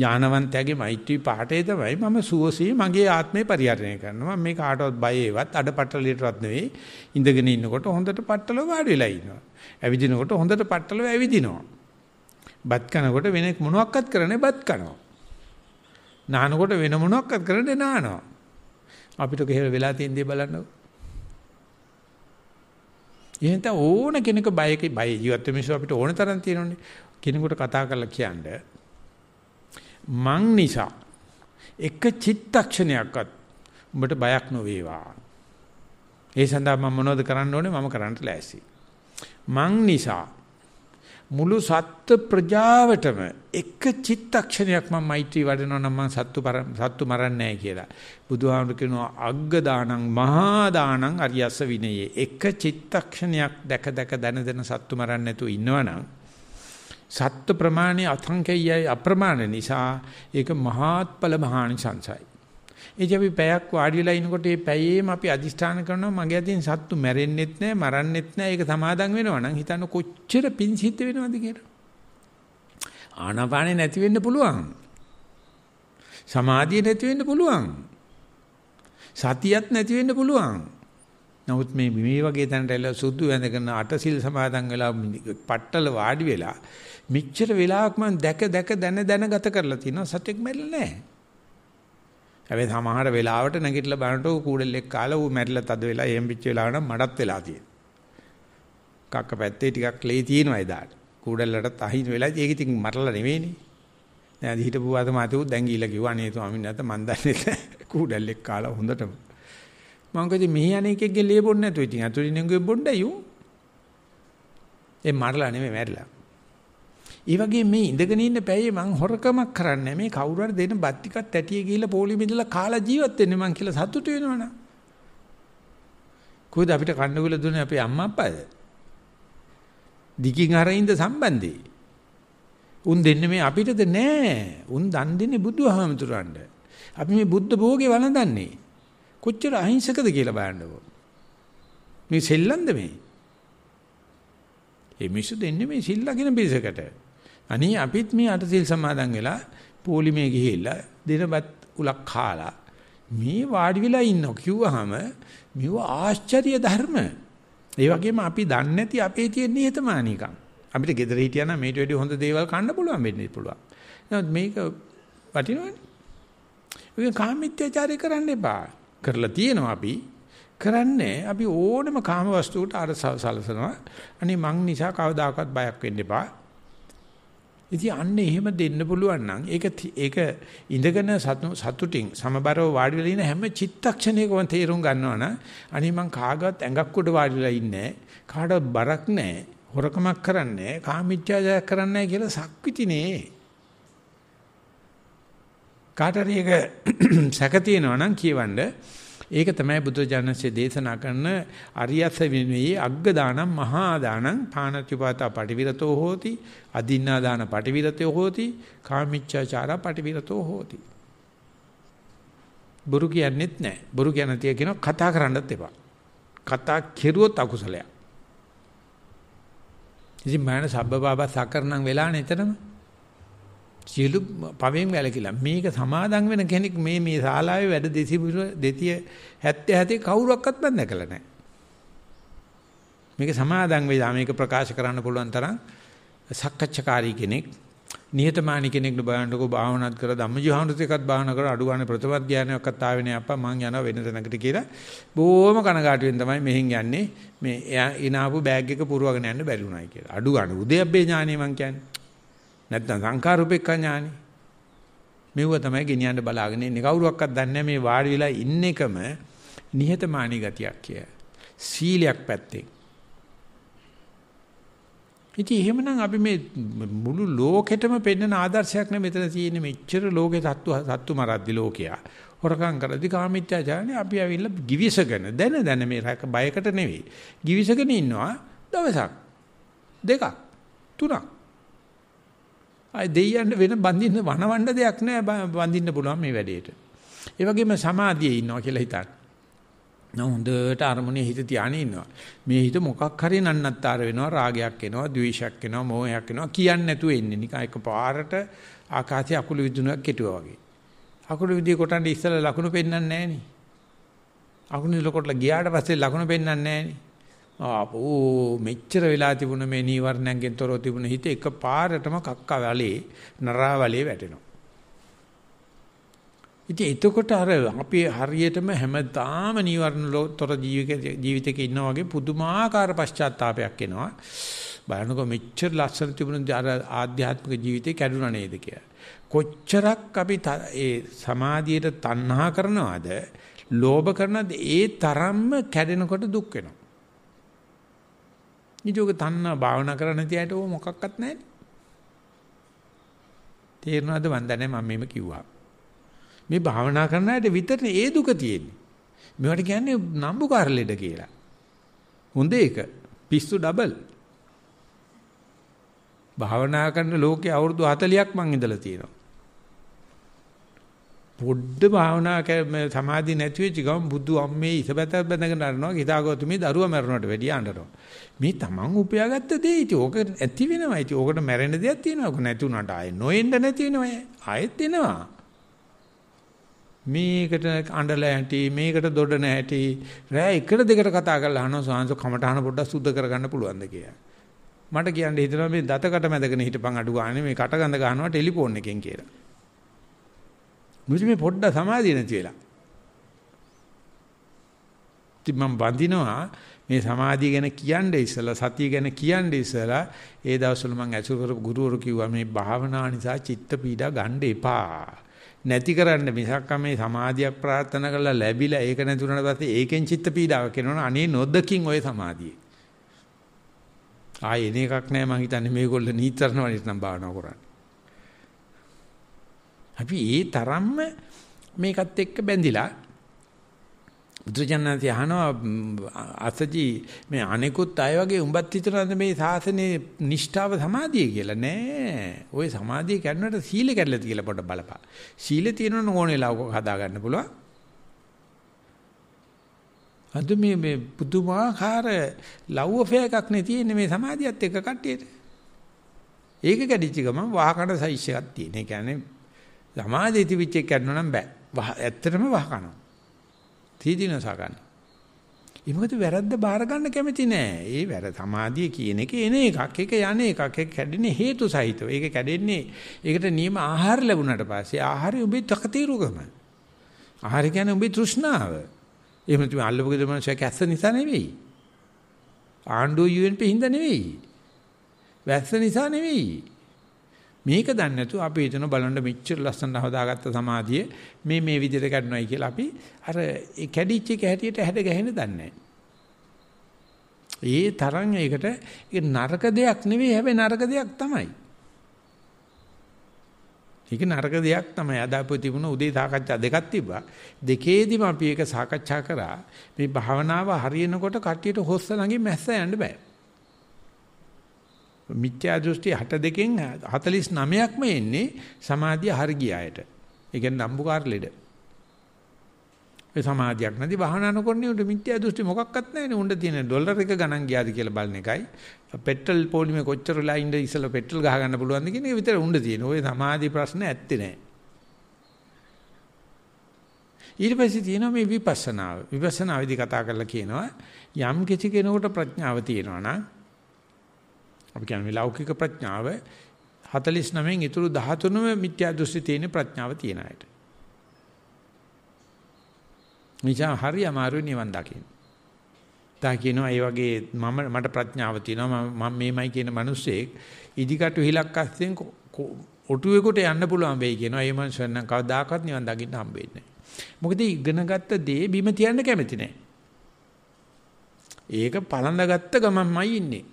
ඥානවන්තයාගේ මෛත්‍රී පාඨය තමයි මම සුවසේ මගේ ආත්මේ පරිහරණය කරනවා. මේ කාටවත් බයේවත් අඩපටලයටවත් නෙවෙයි. ඉඳගෙන ඉන්නකොට හොඳට පට්ටලව වාඩි වෙලා ඉන්නවා. ඇවිදිනකොට හොඳට පට්ටලව ඇවිදිනවා. බත් කනකොට වෙන මොනවත්ක්වත් කරන්නේ බත් කනවා. නානකොට වෙන මොනවත්ක්වත් කරන්නේ නානවා. අපිට කෙහෙල වෙලා තියෙන දේ බලන්නකෝ. එහෙනම් ඕන කෙනෙක් බයක බය ජීවත් වෙමිසෝ අපිට ඕන තරම් තියෙනවනේ. කෙනෙකුට කතා කරලා කියන්නේ මං නිසා එක චිත්තක්ෂණයක්වත් උඹට බයක් නොවේවා. ඒ සඳහා මම මොනවද කරන්න ඕනේ මම කරන්නට ලෑස්ති. මං නිසා මුළු සත්ත්ව ප්‍රජාවටම එක චිත්තක්ෂණයක් මම මෛත්‍රී වඩනවා නම් මම සත්තු සත්තු මරන්නේ නැහැ කියලා. බුදුහාමුදුර කියනවා අග්ග දානං මහා දානං අරියස්ස විනයේ එක චිත්තක්ෂණයක් දැක දැක දන දන සත්තු මරන්නේ නැතුව ඉන්නවනම් සත්ත්ව ප්‍රමාණයේ අසංකේයයි අප්‍රමාණ නිසා ඒක මහාත්ඵල මහානිසංසයි. ඒ කියපි පැයක් වාඩිලා ඉනකොට මේ පැයේම අපි අදිස්ථාන කරනවා මගේ අතින් සත්තු මැරෙන්නෙත් නැහැ මරන්නෙත් නැහැ ඒක සමාදන් වෙනවා නම් හිතන්න කොච්චර පිං සිද්ධ වෙනවද කියලා. ආනාපානෙ නැති වෙන්න පුළුවන්. සමාධිය නැති වෙන්න පුළුවන්. සතියත් නැති වෙන්න පුළුවන්. නමුත් මේ මේ වගේ තැනට ඇවිල්ලා සුදු වැඳගෙන අටසිල් සමාදන් වෙලා පట్టල වාඩි වෙලා මිච්ඡර වෙලාවක් මම දැක දැක දැන දැන ගත කරලා තිනවා සතෙක් මැරිලා නැහැ. හැබැයි සමහර වෙලාවට නැගිටලා බලනකොට කූඩෙල්ලෙක් කාලා ඌ මැරිලා තද වෙලා එහෙම් පිච්ච වෙලා නම් මඩත් වෙලා තියෙනවා. කක්ක පැත්තේ ටිකක් ලේ තියෙනවා එදාට. කූඩෙල්ලටත් අහිමි වෙලා ඒක ඉතින් මරලා නෙවෙයිනේ. දැන් හිටපු වාතමාතු දැන් ගිහිල්ලා කිව්වා අනේ ස්වාමීන් වහන්සේ මන් දන්නේ නැහැ කූඩෙල්ලෙක් කාලා හොඳටම මම කිව්ද මෙහි අනේකෙක්ගේ ලේ බොන්නේ නැතුව ඉතින් අතුරින් නෙගුවේ බොණ්ඩයි උ. ඒ මරලා නෙමෙයි මැරිලා. ඒ වගේ මේ ඉඳගෙන ඉන්න පැයේ මං හොරකමක් කරන්නේ මේ කවුරු හරි දෙන බත් ටිකක් ඇටිය ගිහලා පොලි මිදලා කාලා ජීවත් වෙන්නේ මං කියලා සතුටු වෙනවනේ. කොහෙද අපිට කන්න ගුල දුන්නේ අපේ අම්මා අප්පාද? දිගින් හරින්ද සම්බන්ධේ. උන් දෙන්නේ මේ අපිටද නෑ. උන් දන් දෙන්නේ බුදුහාමතුරන්ට. අපි මේ බුද්ධ භෝගේ වළඳන්නේ. කොච්චර අහිංසකද කියලා බලන්නකෝ. මේ සෙල්ලම්ද මේ? ඒ මිසු දෙන්නේ මේ සිල්ලාගෙන බිසකට. අනේ අපිත් මේ අටසිල් සමාදන් වෙලා පොලිමේ ගිහිල්ලා දිනපත් උලක් කාලා මේ වාඩි වෙලා ඉන්නෝ කිව්වහම මෙව ආශ්චර්ය ධර්ම. ඒ වගේම අපි දන්නේ නැති අපේ තියෙන නිහතමානීකම්. අපිට gedare හිටියා නම් මේට වැඩි හොඳ දේවල් කන්න පුළුවන් වෙන්නේ පුළුවන්. නමුත් මේක වටිනවනේ. ඔය කාමීත්‍යචාරය කරන්න එපා. කරලා තියෙනවා අපි කරන්නේ අපි ඕනම කාම වස්තුවට අර සලසනවා අනේ මං නිසා කවදාකවත් බයක් වෙන්න එපා ඉතින් අන්න එහෙම දෙන්න පුළුවන් නම් ඒක ඒක ඉඳගෙන සතුටින් සමබරව වාඩි වෙලා ඉන්න හැම චිත්තක්ෂණයකම තේරුම් ගන්නවා නම් අනේ මං කාගවත් ඇඟක් උඩ වාඩි වෙලා ඉන්නේ කාටවත් බරක් නැහැ හොරකමක් කරන්නේ කාමීච්ඡාජයක් කරන්නේ කියලා සක්විතිනේ කාට හරි එක සැක තියෙනවා නම් කියවන්න. ඒක තමයි බුදුජානකසේ දේශනා කරන අරියස විනී අග්ග දානම් මහා දානම් පාණත්‍යපාතා පටිවිරතෝ හෝති අදින්නා දාන පටිවිරතෝ හෝති කාමිච්ඡාචාරා පටිවිරතෝ හෝති. බුරු කියන්නෙත් නැහැ. බුරු කියන තිය කියන කතා කරන්නත් එපා. කතා කෙරුවොත් අකුසලයක්. ඉතින් මම සබ්බ බාබා සකරණම් වෙලා නේ එතනම. සියලු පවෙන් වැළකීලා මේක සමාදම් වෙන කෙනෙක් මේ මේ ශාලාවේ වැඩ දෙසිබිර දෙතිය 77 කවුරක්වත් මම දැකලා නැහැ. මේක සමාදම් වෙලා මේක ප්‍රකාශ කරන්න පුළුවන් තරම් සක්කච්ඡකාරී කෙනෙක් නිහතමානී කෙනෙක්ද බලන්නකෝ භාවනාත් කරලා ධම්මජීවහනුත් එකක් භාවනා කරලා අඩු ගන්න ප්‍රතිපද ඥානයක්වත් ආවේ නෑ අප්පා මං යනවා වෙන තැනකට කියලා බොහොම කනගාටුවෙන් තමයි මෙහෙන් යන්නේ මේ එනා ආපු බෑග් එක පුරවගෙන යන්න බැරි වුණායි කියලා අඩු ගන්න උදේ අබ්බේ ඥානෙ මං කියන්නේ නැත්නම් සංඛාරූපේක්ඛ ඥානෙ. මෙව තමයි ගෙනියන්න බලාගෙන ඉන්නේ. කවුරුවක්වත් දන්නේ මේ වාඩි වෙලා ඉන්න එකම නිහතමානී ගතියක් කිය. සීලයක් පැත්තෙන්. ඉතින් එහෙමනම් අපි මේ මුළු ලෝකෙටම පෙන්වන ආදර්ශයක් නේ මෙතන තියෙන්නේ මෙච්චර ලෝකේ සත්තු සත්තු මරද්දි ලෝකයා. හොරකම් කරද්දි කාමීත්‍යාචාරනේ අපි ඇවිල්ලා givisagena දැන දැන මේ බයකට නෙවෙයි. givisagena ඉන්නවා දවසක් දෙකක් තුනක් ආය දෙයියන්න වෙන බඳින්න වනවන්න දෙයක් නැහැ බඳින්න පුළුවන් මේ වැඩේට. ඒ වගේම සමාධියේ ඉන්නවා කියලා හිතන්න. නම් හොඳට අරමුණේ හිත තියාගෙන ඉන්නවා. මේ හිත මොකක් හරි නන්නත්තර වෙනවා, රාගයක් එනවා, ද්වේෂයක් එනවා, මෝහයක් එනවා කියන්නේ නැතුව එන්නේ. නිකන් එකපාරට ආකාශයේ අකුළු විදුණක් කෙටුවා වගේ. අකුළු විදුය කොටන්නේ ඉස්සලා ලකුණු පෙන්වන්නේ නැහැ නේ. අකුණු ලොකොටලා ගියාට පස්සේ ලකුණු පෙන්වන්නේ නැහැ නේ. ආපෝ මෙච්චර වෙලා තිබුණ මේ නීවරණයෙන් තොරව තිබුණ හිත එක පාරටම කක්ක වලේ නරා වලේ වැටෙනවා. ඉතින් එතකොට අර අපි හරියටම හැමදාම නීවරණ තොර ජීවිතයක ජීවිතයක ඉන්නා වගේ පුදුමාකාර පශ්චාත්තාවයක් එනවා. බලනකො මෙච්චර ලස්සන තිබුණ අර ආධ්‍යාත්මික ජීවිතේ කැඩුනා නේද කියලා. කොච්චරක් අපි ඒ සමාධියට තණ්හා කරනවද, ලෝභ කරනවද ඒ තරම්ම කැඩෙනකොට දුක් වෙනවා. ඊටෝක තණ්හා භාවනා කරන්න තියාට ඕ මොකක්වත් නැහැ. තේරෙනවද මන් දන්නේ මම මේම කිව්වා. මේ භාවනා කරන අයට විතරනේ ඒ දුක තියෙන්නේ. මේවට කියන්නේ නම්බුකාර ලෙඩ කියලා. හොඳ එක පිස්සු ඩබල්. භාවනා කරන ලෝකේ අවුරුදු 40ක් මං ඉඳලා තියෙනවා. පොඩ්ඩ භාවනා සමාධිය නැති වෙච්ච ගමන් බුදු අම්මේ ඉසබත බඳගෙන අරනවා හිතාගොත් මේ දරුවා මැරුණට වැඩිය අඬනවා මේ තමන් උපයාගත්ත දේ ඉතින් ඕක ඇති වෙනවා ඉතින් ඕකට මැරෙන දෙයක් තියෙනවා ඕක නැති උනාට ආයෙ නොඑන්න නැති වෙනවා ආයෙත් එනවා මේකට අඬලා ඇටි මේකට දොඩ නැහැටි රෑ එකට දෙකට කතා කරලා අහනවා සාංශ කමටහන පොඩ්ඩක් සුද්ධ කරගන්න පුළුවන්ද කියලා මට කියන්න හිතෙනවා මේ දතකට මැදගෙන හිටපන් අඩු ගන්න මේ කටගඳ ගන්නවා ටෙලිෆෝන් එකෙන් කියලා මුදි මේ පොඩ්ඩ සමාධිය නැති වෙලා. ඉතින් මම වඳිනවා මේ සමාධිය ගැන කියන්නේ ඉස්සලා සතිය ගැන කියන්නේ ඉස්සලා ඒ දවස්වල මම ඇසුරු කරපු ගුරුවරු කිව්වා මේ භාවනා නිසා චිත්ත පීඩා ගන්න එපා. නැති කරන්න මිසක් මේ සමාධියක් ප්‍රාර්ථනා කරලා ලැබිලා ඒක නැතුණාට පස්සේ ඒකෙන් චිත්ත පීඩාවක් එනවනේ අනේ නොදකින් ওই සමාධිය. ආයෙ එන එකක් නෑ මම හිතන්නේ මේගොල්ලෝ නීතරණ වලින් නම් භාවනා කරන්නේ. අපි ඒ තරම්ම මේකත් එක්ක බැඳිලා බුදුජානනාති අහනවා අසජි මේ අනෙකුත් අය වගේ උඹත් හිතනද මේ සාසනේ නිෂ්ඨාව සමාධිය කියලා නෑ ওই සමාධිය කරනකොට සීල කැඩලාද කියලා පොඩ්ඩ බලපන් සීල තියෙනවන ඕනේ ලවක හදා ගන්න පුළුවන් අද මේ මේ පුදුමාකාර ලව් affair එකක් නේ තියෙන්නේ මේ සමාධියත් එක්ක කට්ටියට ඒක කැඩිච්ච ගමන් වාහකන සයිස් එකක් තියෙන. ඒ කියන්නේ සමාධිය තිබිච්ච එක කරනවා නම් බෑ. ඇත්තටම වහ කනවා. තීදිනස ගන්න. ඊමකට වැරද්ද බාර ගන්න කැමති නෑ. ඒ වැර සමාධිය කියන එක එන එකක්. ඒක යන එකක්. ඒක කැඩෙන්නේ හේතු සහිතව. ඒක කැඩෙන්නේ ඒකට නියම ආහාර ලැබුණාට පස්සේ ආහාරය ඔබේ තකතිරුකම. ආහාර කියන්නේ ඔබේ තෘෂ්ණාව. එහෙම නැත්නම් අල්ලපු ගමන් කැස්ස නිසා නෙවෙයි. ආණ්ඩුව UNP හින්දා නෙවෙයි. වැස්ස නිසා නෙවෙයි. මේක දන්නේ නැතුව අපි හිතන බලන්න මෙච්චර ලස්සනව හදාගත්ත සමාධිය මේ මේ විදිහට ගන්නවයි කියලා අපි අර ඒ කැඩිච්ච එක හැටියට හැඩ ගැහෙන්න දන්නේ ඒ තරම් ඒකට ඒක නරක දෙයක් නෙවෙයි හැබැයි නරක දෙයක් තමයි. ඒක නරක දෙයක් තමයි. අද අපි තිබුණ උදේ සාකච්ඡා දෙකක් තිබ්බා. දෙකේදීම අපි ඒක සාකච්ඡා කරා. මේ භාවනාව හරියනකොට කට්ටියට හොස්ස ළඟින් මැස්ස යන්න බෑ. මිත්‍යා දෘෂ්ටි 62කින් 49ක්ම එන්නේ සමාධිය හරගියායට. ඒ කියන්නේ නම්බුකාර ලෙඩ. ඒ සමාධියක් නැති භාවනා නොකරන්නේ උන්ට මිත්‍යා දෘෂ්ටි මොකක්වත් නැහැනේ. උන්ට තියෙන ඩොලර් එක ගණන් ගියාද කියලා බලන එකයි. පෙට්‍රල් පොලිමේ කොච්චර වෙලා ඉඳ ඉස්සලා පෙට්‍රල් ගහ ගන්න පුළුවන්ද කියන එක විතර උන්ට තියෙන. ওই සමාධි ප්‍රශ්න ඇත්තේ නැහැ. ඊට පස්සේ තියෙනවා මේ විපස්සනාව. විපස්සනාවේදී කතා කරලා කියනවා යම් කිසි කෙනෙකුට ප්‍රඥාව තියෙනවා නම් අපි කියන්නේ ලෞකික ප්‍රඥාව 49න් ඉතුරු 13ම මිත්‍යා දෘෂ්ටි තියෙන ප්‍රඥාව තියන අයට. මිචා හරි අමාරු නිවන් දකින්න. තා කියනවා ඒ වගේ මම මට ප්‍රඥාව තියෙනවා මම මේමයි කියන මිනිස්සෙක් ඉදිකටු හිලක් අස්සෙන් ඔටුවෙකුට යන්න පුළුවන් වෙයි කියනවා. ඒ මනුස්සයන් නම් කවදාකවත් නිවන් දකින්න හම්බෙන්නේ නැහැ. මොකද ඉගෙනගත්ත දේ බිම තියන්න කැමති නැහැ. ඒක පළඳගත්ත ගමන්මයි ඉන්නේ.